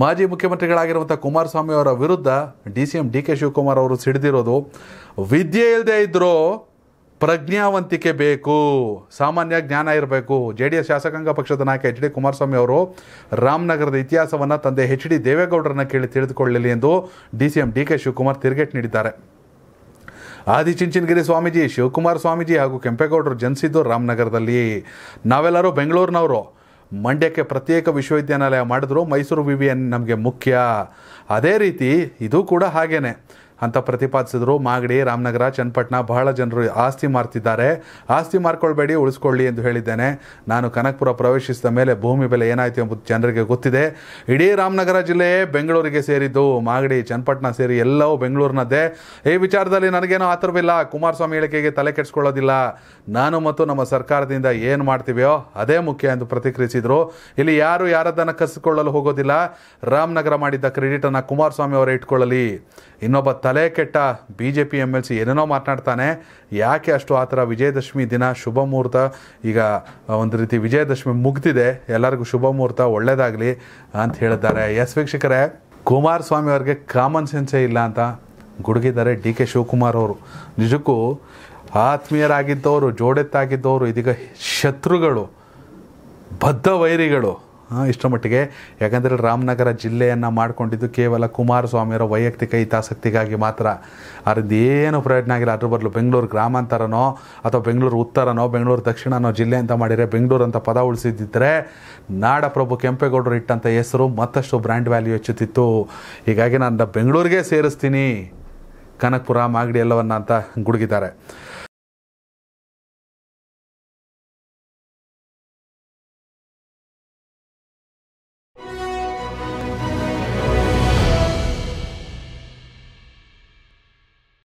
ಮಾಜಿ ಮುಖ್ಯಮಂತ್ರಿಗಳಾಗಿರುವಂಥ ಕುಮಾರಸ್ವಾಮಿ ಅವರ ವಿರುದ್ಧ D C M D K Shivakumar ಅವರು ಸಿಡಿದಿರೋದು ವಿದ್ಯೆ ಇಲ್ಲದೆ ಇದ್ದರೂ ಪ್ರಜ್ಞಾವಂತಿಕೆ ಬೇಕು ಸಾಮಾನ್ಯ ಜ್ಞಾನ ಇರಬೇಕು ಜೆ ಡಿ ಎಸ್ ಶಾಸಕಾಂಗ ಪಕ್ಷದ ನಾಯಕ ಎಚ್ ಡಿ ಕುಮಾರಸ್ವಾಮಿ ಅವರು ರಾಮನಗರದ ಇತಿಹಾಸವನ್ನು ತಂದೆ ಎಚ್ ಡಿ ದೇವೇಗೌಡರನ್ನ ಕೇಳಿ ತಿಳಿದುಕೊಳ್ಳಲಿ ಎಂದು D C M D K Shivakumar ತಿರುಗೇಟು ನೀಡಿದ್ದಾರೆ ಆದಿಚುಂಚನಗಿರಿ ಸ್ವಾಮೀಜಿ ಶಿವಕುಮಾರ್ ಸ್ವಾಮೀಜಿ ಹಾಗೂ ಕೆಂಪೇಗೌಡರು ಜನಿಸಿದ್ದು ರಾಮನಗರದಲ್ಲಿ ನಾವೆಲ್ಲರೂ ಬೆಂಗಳೂರಿನವರು ಮಂಡ್ಯಕ್ಕೆ ಪ್ರತ್ಯೇಕ ವಿಶ್ವವಿದ್ಯಾನಿಲಯ ಮಾಡಿದ್ರು ಮೈಸೂರು ವಿ ನಮಗೆ ಮುಖ್ಯ ಅದೇ ರೀತಿ ಇದು ಕೂಡ ಹಾಗೇ ಅಂತ ಪ್ರತಿಪಾದಿಸಿದ್ರು ಮಾಗಡಿ ರಾಮನಗರ ಚನ್ನಪಟ್ಟಣ ಬಹಳ ಜನರು ಆಸ್ತಿ ಮಾರ್ತಿದ್ದಾರೆ ಆಸ್ತಿ ಮಾರ್ಕೊಳ್ಬೇಡಿ ಉಳಿಸ್ಕೊಳ್ಳಿ ಎಂದು ಹೇಳಿದ್ದೇನೆ ನಾನು ಕನಕಪುರ ಪ್ರವೇಶಿಸಿದ ಮೇಲೆ ಭೂಮಿ ಬೆಲೆ ಏನಾಯಿತು ಎಂಬುದು ಜನರಿಗೆ ಗೊತ್ತಿದೆ ಇಡೀ ರಾಮನಗರ ಜಿಲ್ಲೆಯೇ ಬೆಂಗಳೂರಿಗೆ ಸೇರಿದ್ದು ಮಾಗಡಿ ಚನ್ನಪಟ್ಟಣ ಸೇರಿ ಎಲ್ಲವೂ ಬೆಂಗಳೂರಿನದ್ದೇ ಈ ವಿಚಾರದಲ್ಲಿ ನನಗೇನು ಆತರವಿಲ್ಲ ಕುಮಾರಸ್ವಾಮಿ ಹೇಳಿಕೆಗೆ ತಲೆ ಕೆಡಿಸ್ಕೊಳ್ಳೋದಿಲ್ಲ ನಾನು ಮತ್ತು ನಮ್ಮ ಸರ್ಕಾರದಿಂದ ಏನು ಮಾಡ್ತೀವೋ ಅದೇ ಮುಖ್ಯ ಎಂದು ಪ್ರತಿಕ್ರಿಯಿಸಿದರು ಇಲ್ಲಿ ಯಾರು ಯಾರದನ್ನು ಕಸಿಕೊಳ್ಳಲು ಹೋಗೋದಿಲ್ಲ ರಾಮನಗರ ಮಾಡಿದ್ದ ಕ್ರೆಡಿಟನ್ನು ಕುಮಾರಸ್ವಾಮಿ ಅವರೇ ಇಟ್ಕೊಳ್ಳಲಿ ಇನ್ನೊಬ್ಬ ತಲೆ ಕೆಟ್ಟ B J P M L C ಏನೇನೋ ಮಾತನಾಡ್ತಾನೆ ಯಾಕೆ ಅಷ್ಟು ಆ ಥರ ವಿಜಯದಶಮಿ ದಿನ ಶುಭ ಮುಹೂರ್ತ ಈಗ ಒಂದು ರೀತಿ ವಿಜಯದಶಮಿ ಮುಗ್ದಿದೆ ಎಲ್ಲರಿಗೂ ಶುಭ ಮುಹೂರ್ತ ಒಳ್ಳೆಯದಾಗಲಿ ಅಂತ ಹೇಳಿದ್ದಾರೆ ಎಸ್ ವೀಕ್ಷಕರೇ ಕುಮಾರಸ್ವಾಮಿ ಅವ್ರಿಗೆ ಕಾಮನ್ ಸೆನ್ಸೇ ಇಲ್ಲ ಅಂತ ಗುಡುಗಿದ್ದಾರೆ ಡಿ ಕೆ ಶಿವಕುಮಾರ್ ಅವರು ನಿಜಕ್ಕೂ ಆತ್ಮೀಯರಾಗಿದ್ದವರು ಜೋಡೆತ್ತಾಗಿದ್ದವರು ಇದೀಗ ಶತ್ರುಗಳು ಬದ್ಧ ವೈರಿಗಳು ಇಷ್ಟರ ಮಟ್ಟಿಗೆ ಯಾಕಂದರೆ ರಾಮನಗರ ಜಿಲ್ಲೆಯನ್ನು ಮಾಡಿಕೊಂಡಿದ್ದು ಕೇವಲ ಕುಮಾರಸ್ವಾಮಿಯವರ ವೈಯಕ್ತಿಕ ಹಿತಾಸಕ್ತಿಗಾಗಿ ಮಾತ್ರ ಅದರಿಂದ ಏನು ಪ್ರಯತ್ನ ಆಗಿಲ್ಲ ಅದ್ರ ಬದಲು ಬೆಂಗಳೂರು ಗ್ರಾಮಾಂತರನೋ ಅಥವಾ ಬೆಂಗಳೂರು ಉತ್ತರನೋ ಬೆಂಗಳೂರು ದಕ್ಷಿಣನೋ ಜಿಲ್ಲೆ ಅಂತ ಮಾಡಿದರೆ ಬೆಂಗಳೂರು ಅಂತ ಪದ ಉಳಿಸಿದ್ದರೆ ನಾಡಪ್ರಭು ಕೆಂಪೇಗೌಡರು ಇಟ್ಟಂಥ ಹೆಸರು ಮತ್ತಷ್ಟು ಬ್ರ್ಯಾಂಡ್ ವ್ಯಾಲ್ಯೂ ಹೆಚ್ಚುತ್ತಿತ್ತು ಹೀಗಾಗಿ ನಾನು ಬೆಂಗಳೂರಿಗೆ ಸೇರಿಸ್ತೀನಿ ಕನಕಪುರ ಮಾಗಡಿ ಎಲ್ಲವನ್ನು ಅಂತ ಗುಡುಗಿದ್ದಾರೆ